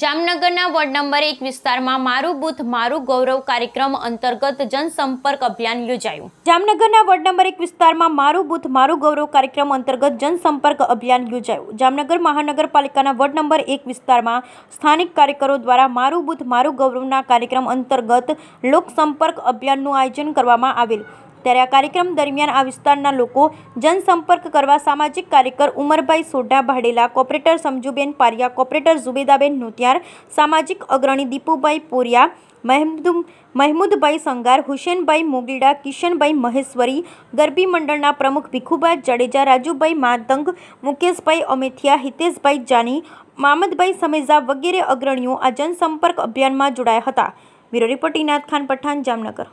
જામનગરના ward number એક વિસ્તારમાં મારું બુથ મારું ગૌરવ કાર્યક્રમ અંતર્ગત જનસંપર્ક અભિયાન યોજાયું જામનગરના વોર્ડ નંબર એક વિસ્તારમાં મારું બુથ મારું ગૌરવ કાર્યક્રમ અંતર્ગત જનસંપર્ક અભિયાન યોજાયું જામનગર મહાનગરપાલિકાના વોર્ડ નંબર એક વિસ્તારમાં સ્થાનિક કાર્યકરો દ્વારા મારું બુથ મારું ગૌરવના કાર્યક્રમ અંતર્ગત લોકસંપર્ક અભિયાનનું આયોજન કરવામાં આવેલ ત્યારે આ કાર્યક્રમ દરમિયાન આ વિસ્તારના લોકો જનસંપર્ક કરવા સામાજિક કાર્યકર ઉમરભાઈ સોઢા ભાડેલા કોપરેટર સમજુબેન પારિયા કોપરેટર ઝુબેદાબેન નોતિયાર સામાજિક અગ્રણી દીપુભાઈ પોરિયા મહેમદુમ મહેમૂદભાઈ સંગાર હુસેનભાઈ મોગીડા કિશનભાઈ મહેશ્વરી ગરબી મંડળના પ્રમુખ ભીખુભાઈ જાડેજા રાજુભાઈ માતંગ મુકેશભાઈ અમેથિયા હિતેશભાઈ જાની મામદભાઈ સમેજા વગેરે અગ્રણીઓ આ જનસંપર્ક અભિયાનમાં જોડાયા હતા બ્યુરો રિપોર્ટ ઇનાદ ખાન પઠાણ જામનગર